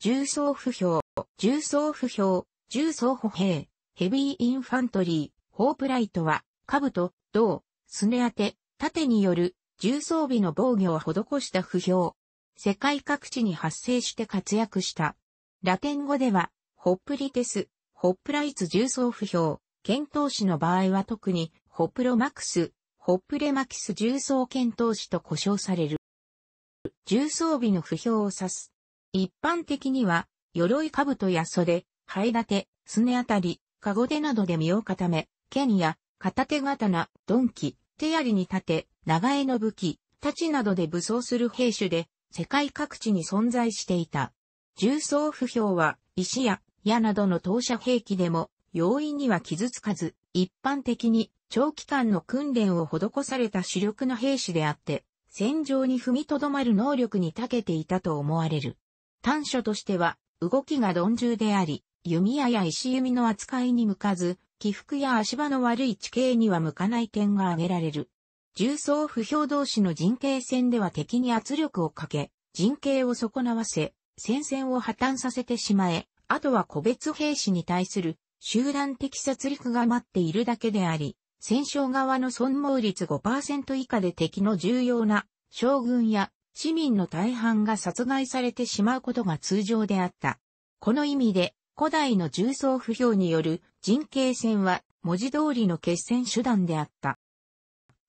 重装不評、重装不評、重装歩兵、ヘビーインファントリー、ホープライトは、兜、銅、すね当て、盾による重装備の防御を施した不評。世界各地に発生して活躍した。ラテン語では、ホップリテス、ホップライツ重装不評、検討士の場合は特に、ホプロマクス、ホップレマキス重装検討士と呼称される。重装備の不評を指す。一般的には、鎧兜や袖、灰立て、すねあたり、かご手などで身を固め、剣や、片手刀、鈍器、手槍に立て、長江の武器、太刀などで武装する兵種で、世界各地に存在していた。重装不評は、石や矢などの投射兵器でも、容易には傷つかず、一般的に長期間の訓練を施された主力の兵士であって、戦場に踏みとどまる能力に長けていたと思われる。短所としては、動きが鈍重であり、弓矢や石弓の扱いに向かず、起伏や足場の悪い地形には向かない点が挙げられる。重装不評同士の陣形戦では敵に圧力をかけ、陣形を損なわせ、戦線を破綻させてしまえ、あとは個別兵士に対する集団的殺戮が待っているだけであり、戦勝側の損耗率5%以下で敵の重要な将軍や市民の大半が殺害されてしまうことが通常であった。この意味で、古代の重層不評による人形戦は文字通りの決戦手段であった。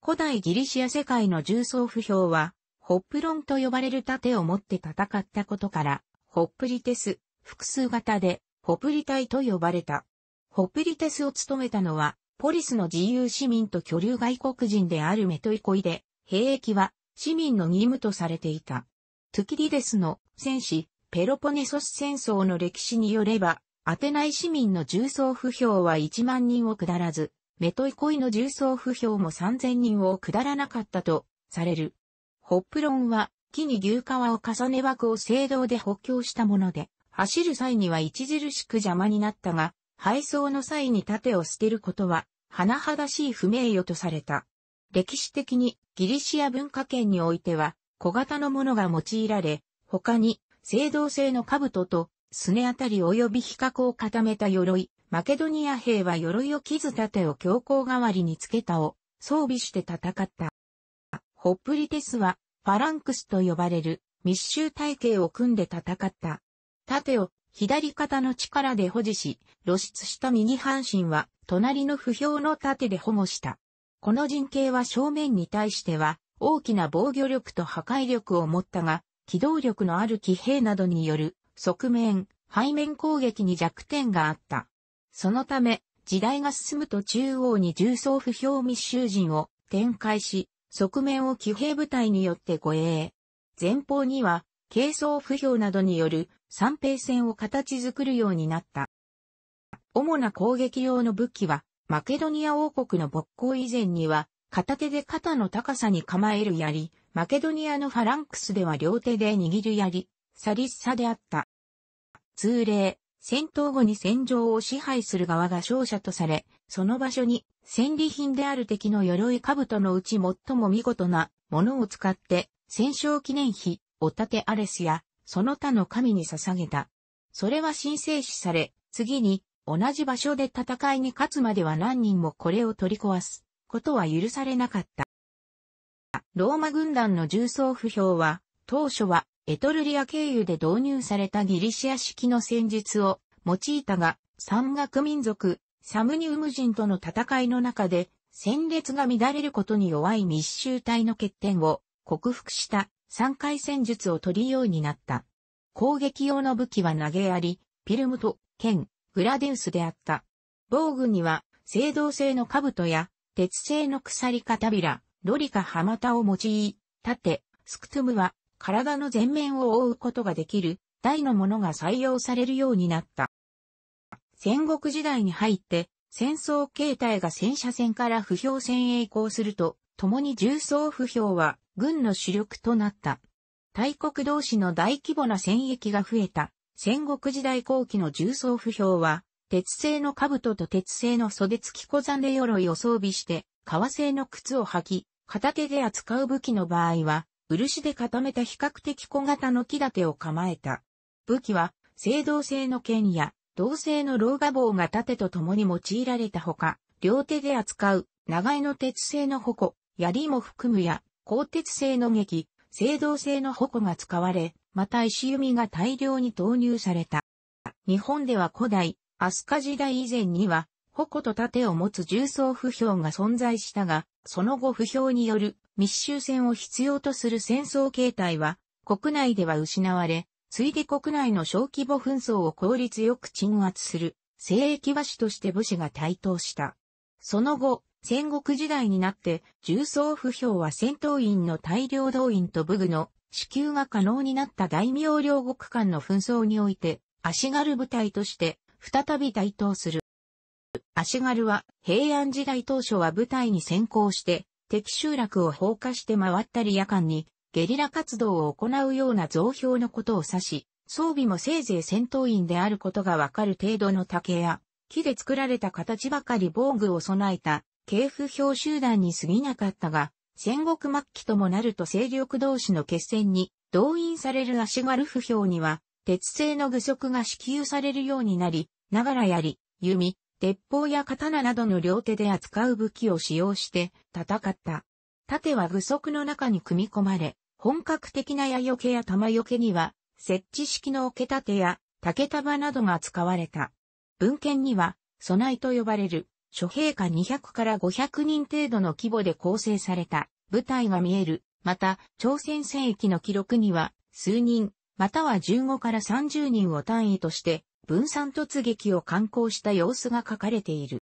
古代ギリシア世界の重層不評は、ホップロンと呼ばれる盾を持って戦ったことから、ホップリテス、複数型で、ホプリ隊と呼ばれた。ホプリテスを務めたのは、ポリスの自由市民と居留外国人であるメトイコイで、兵役は市民の義務とされていた。トゥキリデスの戦士、ペロポネソス戦争の歴史によれば、アテナイ市民の重装不評は1万人を下らず、メトイコイの重装不評も3000人を下らなかったとされる。ホップロンは木に牛皮を重ね枠を青銅で補強したもので、走る際には著しく邪魔になったが、配送の際に盾を捨てることは、甚だしい不名誉とされた。歴史的にギリシア文化圏においては小型のものが用いられ、他に青銅製の兜とすねあたり及び比較を固めた鎧、マケドニア兵は鎧を傷立てを強行代わりにつけたを装備して戦った。ホップリテスはファランクスと呼ばれる密集体系を組んで戦った。盾を左肩の力で保持し、露出した右半身は隣の不評の盾で保護した。この陣形は正面に対しては大きな防御力と破壊力を持ったが、機動力のある騎兵などによる側面、背面攻撃に弱点があった。そのため、時代が進むと中央に重装不評密集陣を展開し、側面を騎兵部隊によって護衛。前方には、軽装不評などによる三平戦を形作るようになった。主な攻撃用の武器は、マケドニア王国の勃興以前には、片手で肩の高さに構える槍、マケドニアのファランクスでは両手で握る槍、サリッサであった。通例、戦闘後に戦場を支配する側が勝者とされ、その場所に戦利品である敵の鎧兜のうち最も見事なものを使って戦勝記念碑、オタテアレスやその他の神に捧げた。それは神聖視され、次に同じ場所で戦いに勝つまでは何人もこれを取り壊すことは許されなかった。ローマ軍団の重装不評は、当初はエトルリア経由で導入されたギリシア式の戦術を用いたが、山岳民族、サムニウム人との戦いの中で、戦列が乱れることに弱い密集隊の欠点を克服した3回戦術を取りようになった。攻撃用の武器は投げやり、ピルムと剣、グラデウスであった。防具には、青銅製の兜や、鉄製の鎖か、びら、ロリカハマタを用い、盾、スクトゥムは、体の前面を覆うことができる、台のものが採用されるようになった。戦国時代に入って、戦争形態が戦車戦から不評戦へ移行すると、共に重装不評は軍の主力となった。大国同士の大規模な戦役が増えた。戦国時代後期の重装不評は、鉄製の兜と鉄製の袖付き小山で鎧を装備して、革製の靴を履き、片手で扱う武器の場合は、漆で固めた比較的小型の木立てを構えた。武器は、青銅製の剣や、銅製の老画棒が盾と共に用いられたほか、両手で扱う、長いの鉄製の矛、槍も含むや、鋼鉄製の劇、青銅製の矛が使われ、また石弓が大量に投入された。日本では古代、飛鳥時代以前には、矛と盾を持つ重装不評が存在したが、その後不評による密集戦を必要とする戦争形態は、国内では失われ、ついで国内の小規模紛争を効率よく鎮圧する、聖域和紙として武士が台頭した。その後、戦国時代になって重装不評は戦闘員の大量動員と武具の支給が可能になった大名領国間の紛争において足軽部隊として再び台頭する。足軽は平安時代当初は部隊に先行して敵集落を放火して回ったり夜間にゲリラ活動を行うような増票のことを指し、装備もせいぜい戦闘員であることがわかる程度の竹や木で作られた形ばかり防具を備えた系譜表集団に過ぎなかったが、戦国末期ともなると勢力同士の決戦に動員される足軽不表には、鉄製の具足が支給されるようになり、ながら槍、弓、鉄砲や刀などの両手で扱う武器を使用して戦った。盾は具足の中に組み込まれ、本格的な矢よけや玉よけには、設置式の桶盾や竹束などが使われた。文献には、備えと呼ばれる諸陛下200から500人程度の規模で構成された部隊が見える。また、朝鮮戦役の記録には、数人、または15から30人を単位として、分散突撃を観光した様子が書かれている。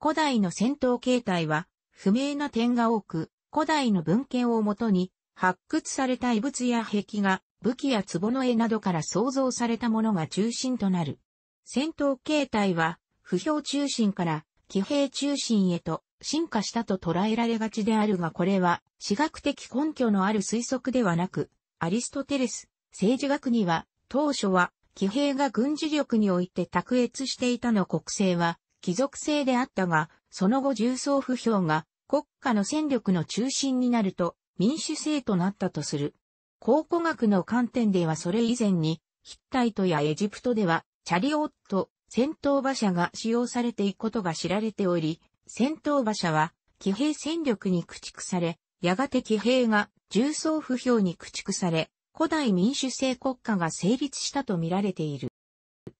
古代の戦闘形態は、不明な点が多く、古代の文献をもとに、発掘された遺物や壁画、武器や壺の絵などから想像されたものが中心となる。戦闘形態は、不評中心から騎兵中心へと進化したと捉えられがちであるがこれは、私学的根拠のある推測ではなく、アリストテレス、政治学には、当初は、騎兵が軍事力において卓越していたの国政は、貴族制であったが、その後重層不評が、国家の戦力の中心になると、民主制となったとする。考古学の観点ではそれ以前に、ヒッタイトやエジプトでは、チャリオット、戦闘馬車が使用されていくことが知られており、戦闘馬車は騎兵戦力に駆逐され、やがて騎兵が重装不評に駆逐され、古代民主制国家が成立したと見られている。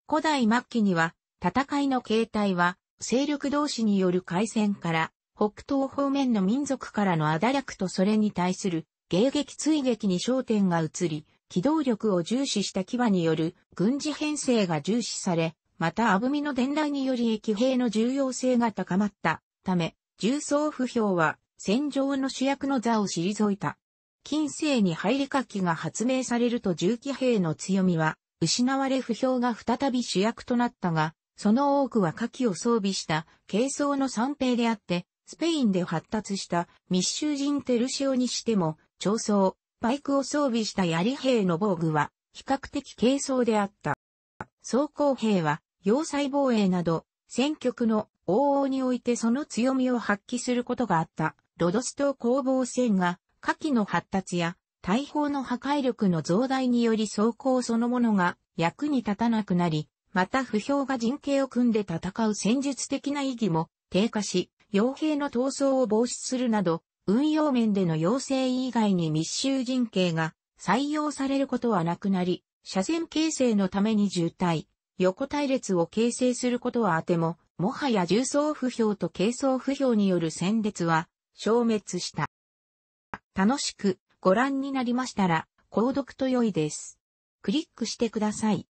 古代末期には、戦いの形態は、勢力同士による海戦から、北東方面の民族からの仇略とそれに対する迎撃追撃に焦点が移り、機動力を重視した牙による軍事編成が重視され、またアブミの伝来により液兵の重要性が高まったため、重装不評は戦場の主役の座を退いた。近世に入り火器が発明されると重機兵の強みは失われ不評が再び主役となったが、その多くは火器を装備した軽装の三兵であって、スペインで発達した密集人テルシオにしても、長装、バイクを装備した槍兵の防具は比較的軽装であった。装甲兵は要塞防衛など、戦局の往々においてその強みを発揮することがあった、ロドス島攻防戦が、火器の発達や、大砲の破壊力の増大により装甲そのものが役に立たなくなり、また不評が陣形を組んで戦う戦術的な意義も低下し、傭兵の闘争を防止するなど、運用面での要請以外に密集陣形が採用されることはなくなり、車線形成のために渋滞、横隊列を形成することはあても、もはや重層不評と軽層不評による戦列は消滅した。楽しくご覧になりましたら、購読と良いです。クリックしてください。